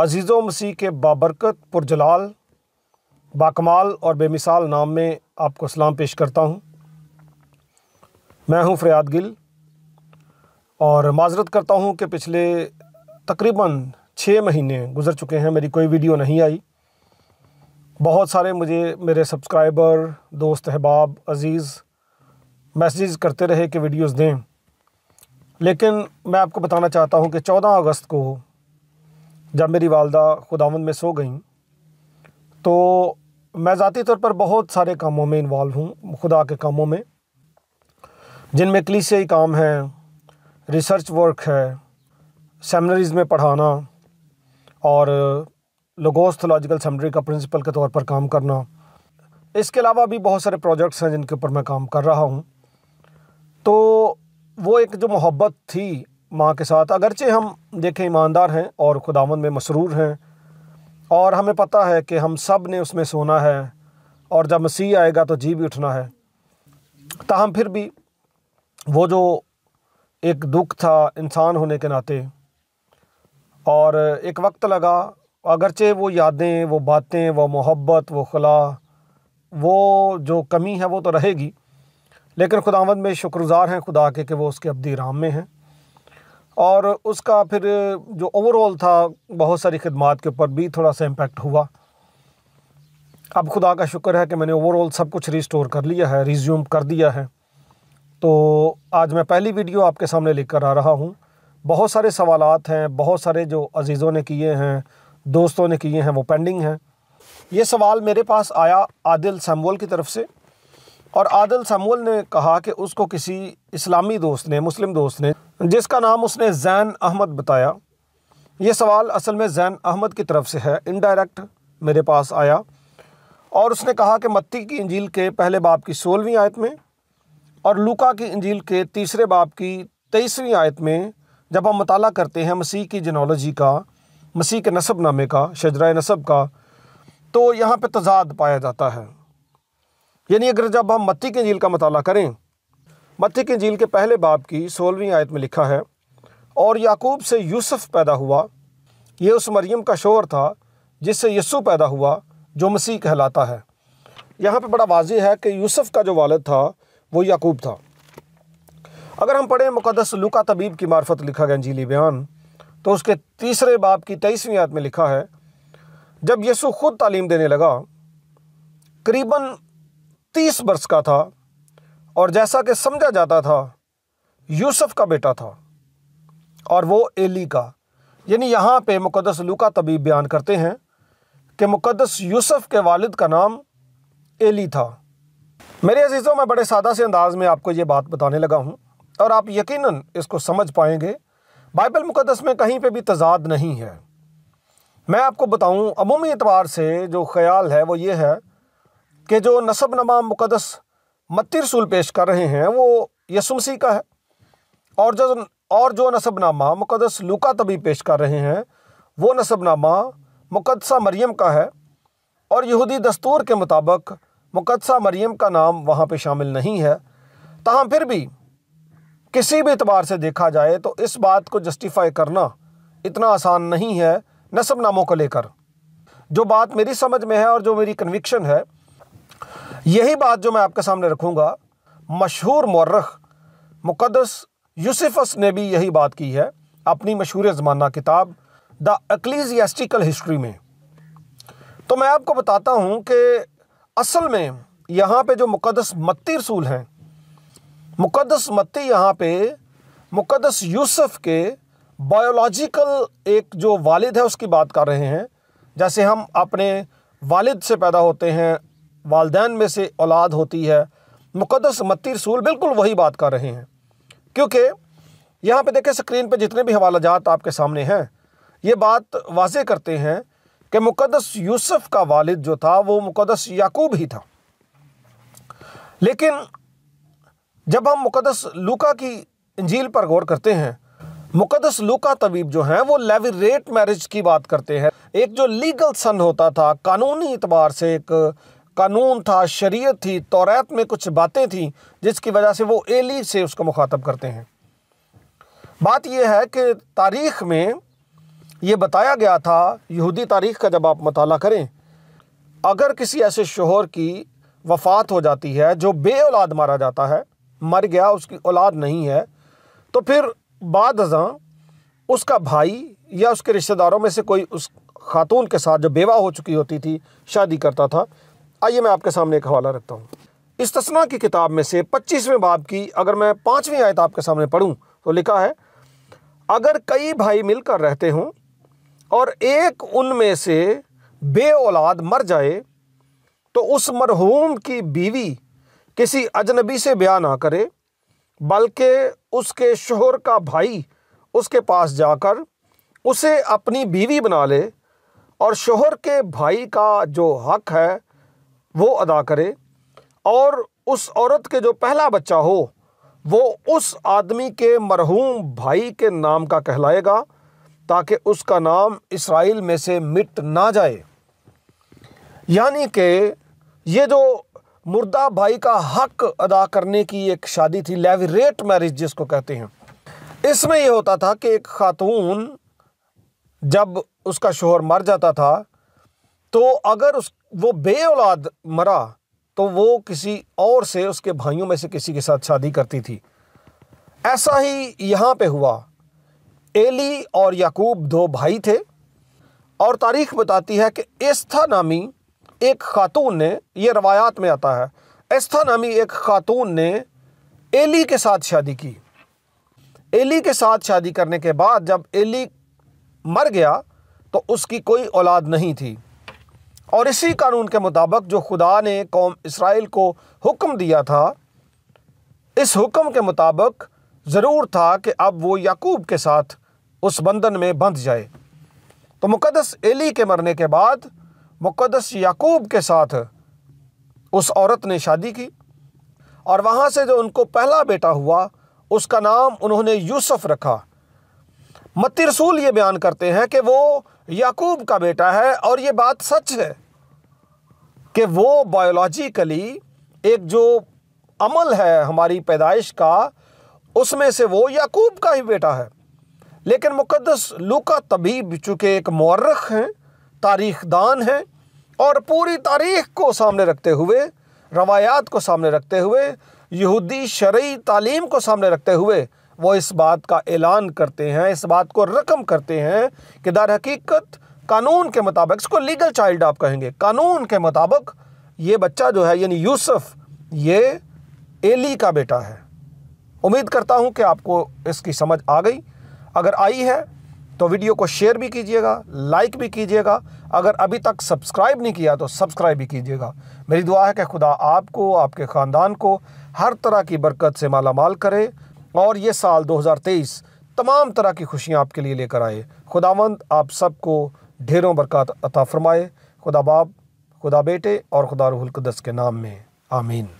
अजीज़ मसीह के बाबरकत पुरजलाल बाकमाल और बेमिसाल नाम में आपको सलाम पेश करता हूँ मैं हूँ फ़रियाद गिल और माजरत करता हूँ कि पिछले तकरीबन छः महीने गुज़र चुके हैं मेरी कोई वीडियो नहीं आई बहुत सारे मुझे मेरे सब्सक्राइबर दोस्त अहबाब अज़ीज़ मैसेज करते रहे कि वीडियोस दें लेकिन मैं आपको बताना चाहता हूं कि 14 अगस्त को जब मेरी वालदा खुदावंद में सो गई तो मैं ज़ाती तौर पर बहुत सारे कामों में इन्वॉल्व हूँ खुदा के कामों में जिनमें कलीसियाई काम है रिसर्च वर्क है सेमिनरीज़ में पढ़ाना और लोगोस्थोलॉजिकल सेमिनरी का प्रिंसिपल के तौर पर काम करना इसके अलावा भी बहुत सारे प्रोजेक्ट्स हैं जिनके ऊपर मैं काम कर रहा हूँ तो वो एक जो मोहब्बत थी माँ के साथ अगरचे हम देखें ईमानदार हैं और खुदावन में मसरूर हैं और हमें पता है कि हम सब ने उसमें सोना है और जब मसीह आएगा तो जी भी उठना है ताहम फिर भी वो जो एक दुख था इंसान होने के नाते और एक वक्त लगा अगरचे वो यादें वो बातें वो मोहब्बत वो खला वो जो कमी है वो तो रहेगी लेकिन खुदावंद में शुक्रगुजार हैं खुदा के कि वो उसके अब्दी राम में हैं और उसका फिर जो ओवरऑल था बहुत सारी खदमात के ऊपर भी थोड़ा सा इम्पेक्ट हुआ अब खुदा का शुक्र है कि मैंने ओवरऑल सब कुछ रिस्टोर कर लिया है रिज्यूम कर दिया है तो आज मैं पहली वीडियो आपके सामने लेकर आ रहा हूँ बहुत सारे सवाल हैं बहुत सारे जो अजीज़ों ने किए हैं दोस्तों ने किए हैं वो पेंडिंग हैं ये सवाल मेरे पास आया आदिल सैमवल की तरफ से और आदिल समूल ने कहा कि उसको किसी इस्लामी दोस्त ने मुस्लिम दोस्त ने जिसका नाम उसने जैन अहमद बताया ये सवाल असल में जैन अहमद की तरफ से है इनडायरेक्ट मेरे पास आया और उसने कहा कि मत्ती की इंजील के पहले बाप की सोलहवीं आयत में और लुका की इंजील के तीसरे बाप की तेईसवीं आयत में जब हम मताल करते हैं मसीह की जनोलॉजी का मसीह के नसब नामे का शजरा नसब का तो यहाँ पर तजाद पाया जाता है यानी अगर जब हम मत्ती की झील का मताल करें मत्ती की झील के पहले बाप की सोलहवीं आयत में लिखा है और याकूब से यूसुफ पैदा हुआ ये उस मरियम का शोर था जिससे यस्सु पैदा हुआ जो मसीह कहलाता है यहाँ पे बड़ा वाजी है कि यूसुफ का जो वालद था वो याकूब था अगर हम पढ़ें मुकदस लुका तबीब की मार्फत लिखा गया झीली बयान तो उसके तीसरे बाप की तेईसवीं आयत में लिखा है जब यसु खुद तालीम देने लगा करीबन तीस वर्ष का था और जैसा कि समझा जाता था यूसुफ का बेटा था और वो एली का यानी यहाँ पे मुक़दस लुका तबीब बयान करते हैं कि मुक़दस यूसुफ के वालिद का नाम एली था मेरे अजीज़ों मैं बड़े सादा से अंदाज में आपको ये बात बताने लगा हूँ और आप यकीनन इसको समझ पाएंगे बाइबल मुक़दस में कहीं पे भी तजाद नहीं है मैं आपको बताऊँ अमूमी एतबार से जो ख्याल है वो ये है कि जो नमा मुकदस मत्ती रसूल पेश कर रहे हैं वो यसुमसी का है और जो और जो नसब नामा मुकदस लुका तभी पेश कर रहे हैं वो नसब नामा मुकदसा मरियम का है और यहूदी दस्तूर के मुताबिक मुकदसा मरियम का नाम वहाँ पे शामिल नहीं है तहम फिर भी किसी भी अतबार से देखा जाए तो इस बात को जस्टिफाई करना इतना आसान नहीं है नसब नामों को लेकर जो बात मेरी समझ में है और जो मेरी कन्विक्शन है यही बात जो मैं आपके सामने रखूँगा मशहूर मर्रख मुक़दस यूसफ़स ने भी यही बात की है अपनी मशहूर ज़माना किताब द अक्लीजियास्टिकल हिस्ट्री में तो मैं आपको बताता हूँ कि असल में यहाँ पे जो मुक़दस मत्ती रसूल हैं मुक़दस मत्ती यहाँ पे मुक़दस यूसुफ के बायोलॉजिकल एक जो वालिद है उसकी बात कर रहे हैं जैसे हम अपने वालिद से पैदा होते हैं वालदेन में से औलाद होती है मुक़दस मती रसूल बिल्कुल वही बात कर रहे हैं क्योंकि यहाँ पे देखें स्क्रीन पे जितने भी हवाला जात आपके सामने हैं ये बात वाज करते हैं कि मुक़दस यूसुफ का वालिद जो था वो मुक़दस याकूब ही था लेकिन जब हम मुक़दस लूका की इंजील पर गौर करते हैं मुक़दस लूका तबीब जो हैं वो लेविरेट मैरिज की बात करते हैं एक जो लीगल सन होता था कानूनी एतबार से एक कानून था शरीयत थी तौरात में कुछ बातें थी जिसकी वजह से वो एली से उसको मुखातब करते हैं बात यह है कि तारीख़ में ये बताया गया था यहूदी तारीख़ का जब आप मताल करें अगर किसी ऐसे शोहर की वफ़ात हो जाती है जो बे औलाद मारा जाता है मर गया उसकी औलाद नहीं है तो फिर बाद उसका भाई या उसके रिश्तेदारों में से कोई उस खातून के साथ जो बेवा हो चुकी होती थी शादी करता था आइए मैं आपके सामने एक हवाला रखता हूँ इस तस्ना की किताब में से पच्चीसवें बाब की अगर मैं पाँचवीं आयत आपके सामने पढ़ूँ तो लिखा है अगर कई भाई मिलकर रहते हों और एक उनमें से बे औलाद मर जाए तो उस मरहूम की बीवी किसी अजनबी से ब्याह ना करे बल्कि उसके शोहर का भाई उसके पास जाकर उसे अपनी बीवी बना ले और शोहर के भाई का जो हक है वो अदा करे और उस औरत के जो पहला बच्चा हो वो उस आदमी के मरहूम भाई के नाम का कहलाएगा ताकि उसका नाम इसराइल में से मिट ना जाए यानी कि ये जो मुर्दा भाई का हक अदा करने की एक शादी थी लेवरेट मैरिज जिसको कहते हैं इसमें यह होता था कि एक खातून जब उसका शोहर मर जाता था तो अगर उस वो बे औलाद मरा तो वो किसी और से उसके भाइयों में से किसी के साथ शादी करती थी ऐसा ही यहाँ पे हुआ एली और याकूब दो भाई थे और तारीख बताती है कि एस्था नामी एक खातून ने ये रवायात में आता है एस्था नामी एक खातून ने एली के साथ शादी की एली के साथ शादी करने के बाद जब एली मर गया तो उसकी कोई औलाद नहीं थी और इसी कानून के मुताबिक जो खुदा ने कौम इसराइल को हुक्म दिया था इस हुक्म के मुताबिक ज़रूर था कि अब वो याकूब के साथ उस बंधन में बंध जाए तो मुकदस एली के मरने के बाद मुकदस याकूब के साथ उस औरत ने शादी की और वहाँ से जो उनको पहला बेटा हुआ उसका नाम उन्होंने यूसुफ रखा मत्ती रसूल ये बयान करते हैं कि वो याकूब का बेटा है और ये बात सच है कि वो बायोलॉजिकली एक जो अमल है हमारी पैदाइश का उसमें से वो याकूब का ही बेटा है लेकिन मुकदस लूका तबीब चूँकि एक मर्रख हैं तारीख दान हैं और पूरी तारीख को सामने रखते हुए रवायात को सामने रखते हुए यहूदी शर्य तालीम को सामने रखते हुए वो इस बात का ऐलान करते हैं इस बात को रकम करते हैं कि दर हकीकत कानून के मुताबिक इसको लीगल चाइल्ड आप कहेंगे कानून के मुताबिक ये बच्चा जो है यानी यूसुफ ये एली का बेटा है उम्मीद करता हूँ कि आपको इसकी समझ आ गई अगर आई है तो वीडियो को शेयर भी कीजिएगा लाइक भी कीजिएगा अगर अभी तक सब्सक्राइब नहीं किया तो सब्सक्राइब भी कीजिएगा मेरी दुआ है कि खुदा आपको आपके ख़ानदान को हर तरह की बरकत से मालामाल करे और ये साल 2023 तमाम तरह की खुशियाँ आपके लिए लेकर आए खुदावंद आप सबको ढेरों बरकत अता फरमाए खुदा बाप खुदा बेटे और खुदा रहलकदस के नाम में आमीन